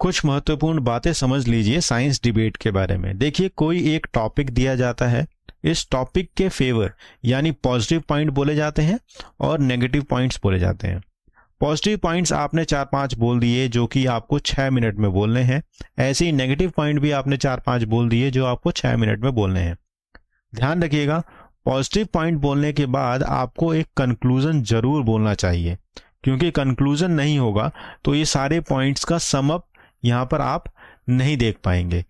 कुछ महत्वपूर्ण बातें समझ लीजिए साइंस डिबेट के बारे में देखिए कोई एक टॉपिक दिया जाता है इस टॉपिक के फेवर यानी पॉजिटिव पॉइंट बोले जाते हैं और नेगेटिव पॉइंट्स बोले जाते हैं पॉजिटिव पॉइंट्स आपने चार पांच बोल दिए जो कि आपको छः मिनट में बोलने हैं ऐसे ही नेगेटिव पॉइंट भी आपने चार पांच बोल दिए जो आपको छः मिनट में बोलने हैं ध्यान रखिएगा पॉजिटिव पॉइंट बोलने के बाद आपको एक कंक्लूजन जरूर बोलना चाहिए क्योंकि कंक्लूजन नहीं होगा तो ये सारे पॉइंट्स का समअप यहां पर आप नहीं देख पाएंगे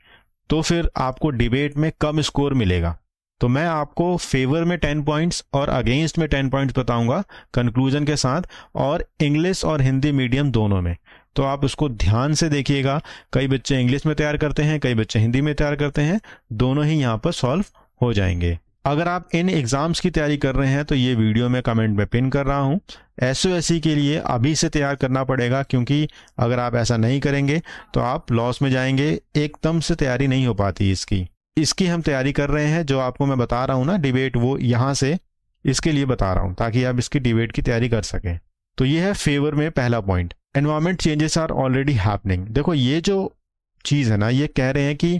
तो फिर आपको डिबेट में कम स्कोर मिलेगा तो मैं आपको फेवर में टेन पॉइंट्स और अगेंस्ट में टेन पॉइंट्स बताऊंगा कंक्लूजन के साथ और इंग्लिश और हिंदी मीडियम दोनों में तो आप उसको ध्यान से देखिएगा कई बच्चे इंग्लिश में तैयार करते हैं कई बच्चे हिंदी में तैयार करते हैं दोनों ही यहाँ पर सॉल्व हो जाएंगे अगर आप इन एग्ज़ाम्स की तैयारी कर रहे हैं तो ये वीडियो मैं कमेंट में पिन कर रहा हूँ एस के लिए अभी से तैयार करना पड़ेगा क्योंकि अगर आप ऐसा नहीं करेंगे तो आप लॉस में जाएंगे एकदम से तैयारी नहीं हो पाती इसकी इसकी हम तैयारी कर रहे हैं जो आपको मैं बता रहा हूँ ना डिबेट वो यहाँ से इसके लिए बता रहा हूँ ताकि आप इसकी डिबेट की तैयारी कर सकें तो ये है फेवर में पहला point environment changes are already happening देखो ये जो चीज़ है ना ये कह रहे हैं कि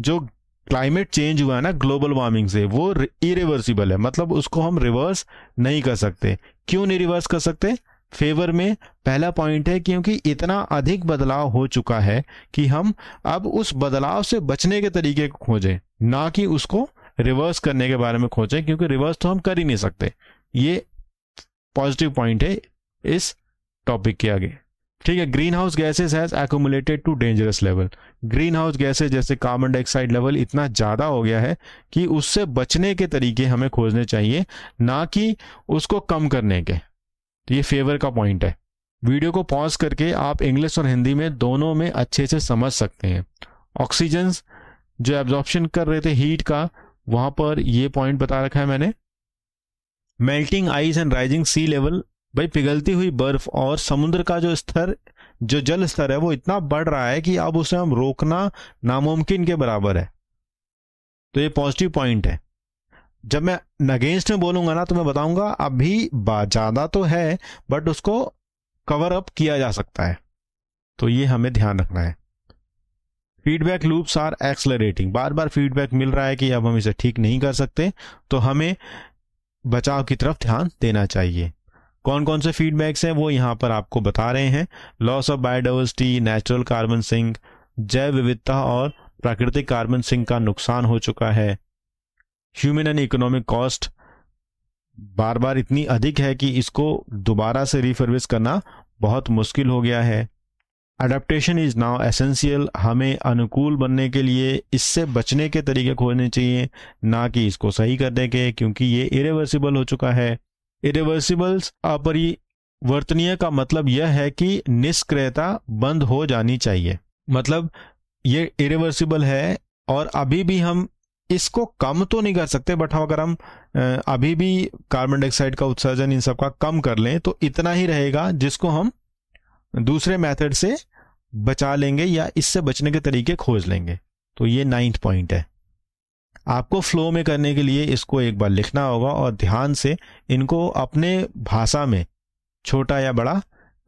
जो क्लाइमेट चेंज हुआ है ना ग्लोबल वार्मिंग से वो इरिवर्सिबल है मतलब उसको हम रिवर्स नहीं कर सकते क्यों नहीं रिवर्स कर सकते फेवर में पहला पॉइंट है क्योंकि इतना अधिक बदलाव हो चुका है कि हम अब उस बदलाव से बचने के तरीके को खोजें ना कि उसको रिवर्स करने के बारे में खोजें क्योंकि रिवर्स तो हम कर ही नहीं सकते ये पॉजिटिव पॉइंट है इस टॉपिक के आगे ठीक है greenhouse gases has accumulated to dangerous level greenhouse gases जैसे कार्बन डाइऑक्साइड लेवल इतना ज़्यादा हो गया है कि उससे बचने के तरीके हमें खोजने चाहिए ना कि उसको कम करने के तो ये फेवर का पॉइंट है वीडियो को पॉज करके आप इंग्लिश और हिंदी में दोनों में अच्छे से समझ सकते हैं ऑक्सीजन जो एब्जॉर्प्शन कर रहे थे हीट का वहां पर ये पॉइंट बता रखा है मैंने melting ice and rising sea level भाई पिघलती हुई बर्फ और समुद्र का जो स्तर जो जल स्तर है वो इतना बढ़ रहा है कि अब उसे हम रोकना नामुमकिन के बराबर है तो ये पॉजिटिव पॉइंट है जब मैं अगेंस्ट में बोलूंगा ना तो मैं बताऊंगा अभी ज्यादा तो है बट उसको कवर अप किया जा सकता है तो ये हमें ध्यान रखना है फीडबैक लूप्स आर एक्सलरेटिंग बार बार फीडबैक मिल रहा है कि अब हम इसे ठीक नहीं कर सकते तो हमें बचाव की तरफ ध्यान देना चाहिए कौन कौन से फीडबैक्स हैं वो यहाँ पर आपको बता रहे हैं loss of biodiversity natural carbon sink जैव विविधता और प्राकृतिक कार्बन सिंक का नुकसान हो चुका है ह्यूमन एंड इकोनॉमिक कॉस्ट बार बार इतनी अधिक है कि इसको दोबारा से रिफर्विस करना बहुत मुश्किल हो गया है अडेप्टेशन इज नाउ एसेंशियल हमें अनुकूल बनने के लिए इससे बचने के तरीके खोजने चाहिए ना कि इसको सही करने के क्योंकि ये इरेवर्सिबल हो चुका है इरिवर्सिबल्स अपरिवर्तनीय का मतलब यह है कि निष्क्रियता बंद हो जानी चाहिए मतलब ये इरिवर्सिबल है और अभी भी हम इसको कम तो नहीं कर सकते बट अगर हम अभी भी कार्बन डाइऑक्साइड का उत्सर्जन इन सब का कम कर लें तो इतना ही रहेगा जिसको हम दूसरे मेथड से बचा लेंगे या इससे बचने के तरीके खोज लेंगे तो ये नाइन्थ पॉइंट है आपको फ्लो में करने के लिए इसको एक बार लिखना होगा और ध्यान से इनको अपने भाषा में छोटा या बड़ा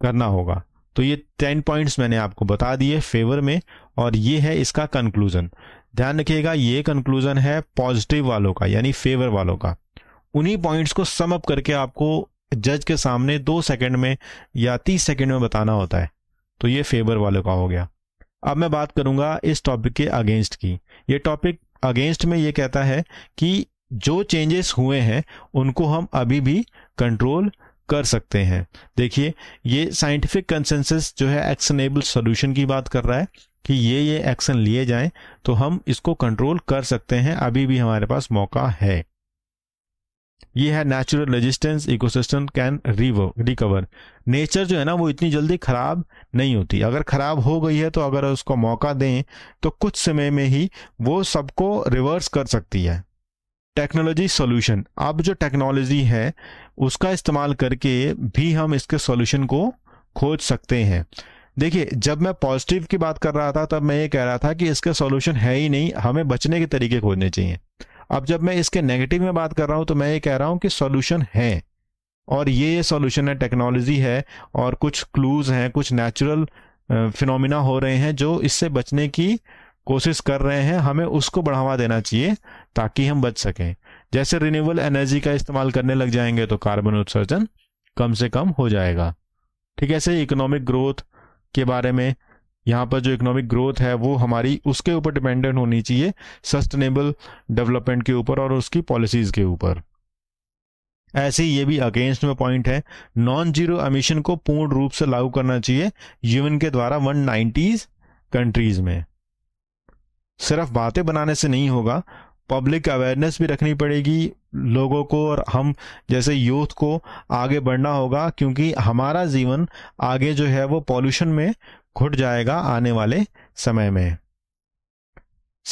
करना होगा तो ये टेन पॉइंट्स मैंने आपको बता दिए फेवर में और ये है इसका कंक्लूजन ध्यान रखिएगा ये कंक्लूजन है पॉजिटिव वालों का यानी फेवर वालों का उन्हीं पॉइंट्स को सम अप करके आपको जज के सामने दो सेकंड में या तीस सेकंड में बताना होता है तो ये फेवर वालों का हो गया अब मैं बात करूंगा इस टॉपिक के अगेंस्ट की ये टॉपिक अगेंस्ट में ये कहता है कि जो चेंजेस हुए हैं उनको हम अभी भी कंट्रोल कर सकते हैं देखिए ये साइंटिफिक कंसेंसस जो है एक्शनेबल सोल्यूशन की बात कर रहा है कि ये ये एक्शन लिए जाएं तो हम इसको कंट्रोल कर सकते हैं अभी भी हमारे पास मौका है ये है natural resistance ecosystem can recover nature जो है ना वो इतनी जल्दी खराब नहीं होती अगर खराब हो गई है तो अगर उसको मौका दें तो कुछ समय में ही वो सबको रिवर्स कर सकती है टेक्नोलॉजी सॉल्यूशन अब जो टेक्नोलॉजी है उसका इस्तेमाल करके भी हम इसके सॉल्यूशन को खोज सकते हैं देखिए जब मैं पॉजिटिव की बात कर रहा था तब मैं ये कह रहा था कि इसका सॉल्यूशन है ही नहीं हमें बचने के तरीके खोजने चाहिए अब जब मैं इसके नेगेटिव में बात कर रहा हूं तो मैं ये कह रहा हूं कि सॉल्यूशन है और ये सॉल्यूशन है टेक्नोलॉजी है और कुछ क्लूज हैं कुछ नेचुरल फिनोमिना हो रहे हैं जो इससे बचने की कोशिश कर रहे हैं हमें उसको बढ़ावा देना चाहिए ताकि हम बच सकें जैसे रिन्यूबल एनर्जी का इस्तेमाल करने लग जाएंगे तो कार्बन उत्सर्जन कम से कम हो जाएगा ठीक है ऐसे इकोनॉमिक ग्रोथ के बारे में यहाँ पर जो इकोनॉमिक ग्रोथ है वो हमारी उसके ऊपर डिपेंडेंट होनी चाहिए सस्टेनेबल डेवलपमेंट के ऊपर और उसकी पॉलिसीज के ऊपर ऐसे ये भी अगेंस्ट में पॉइंट है नॉन जीरो अमीशन को पूर्ण रूप से लागू करना चाहिए यूएन के द्वारा वन कंट्रीज में सिर्फ बातें बनाने से नहीं होगा पब्लिक अवेयरनेस भी रखनी पड़ेगी लोगों को और हम जैसे यूथ को आगे बढ़ना होगा क्योंकि हमारा जीवन आगे जो है वो पॉल्यूशन में घुट जाएगा आने वाले समय में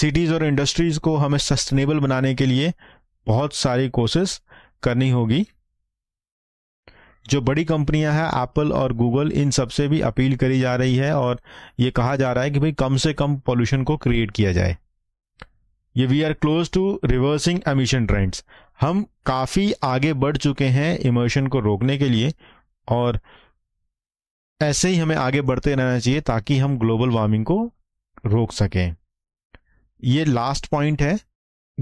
सिटीज़ और इंडस्ट्रीज़ को हमें सस्टेनेबल बनाने के लिए बहुत सारी कोशिश करनी होगी जो बड़ी कंपनियां हैं एप्पल और गूगल इन सब से भी अपील करी जा रही है और ये कहा जा रहा है कि भाई कम से कम पॉल्यूशन को क्रिएट किया जाए ये we are close to reversing emission trends हम काफ़ी आगे बढ़ चुके हैं इमोशन को रोकने के लिए और ऐसे ही हमें आगे बढ़ते रहना चाहिए ताकि हम ग्लोबल वार्मिंग को रोक सकें ये लास्ट पॉइंट है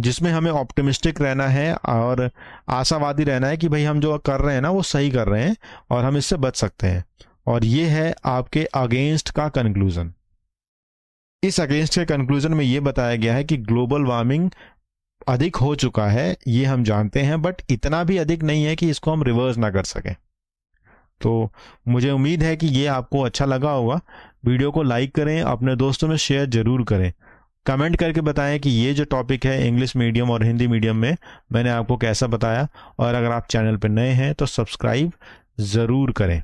जिसमें हमें ऑप्टिमिस्टिक रहना है और आशावादी रहना है कि भाई हम जो कर रहे हैं ना वो सही कर रहे हैं और हम इससे बच सकते हैं और ये है आपके अगेंस्ट का कंक्लूजन इस अगेंस्ट के कंक्लूजन में ये बताया गया है कि ग्लोबल वार्मिंग अधिक हो चुका है ये हम जानते हैं बट इतना भी अधिक नहीं है कि इसको हम रिवर्स ना कर सकें तो मुझे उम्मीद है कि ये आपको अच्छा लगा होगा वीडियो को लाइक करें अपने दोस्तों में शेयर जरूर करें कमेंट करके बताएं कि ये जो टॉपिक है इंग्लिश मीडियम और हिंदी मीडियम में मैंने आपको कैसा बताया और अगर आप चैनल पर नए हैं तो सब्सक्राइब ज़रूर करें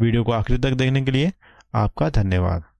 वीडियो को आखिर तक देखने के लिए आपका धन्यवाद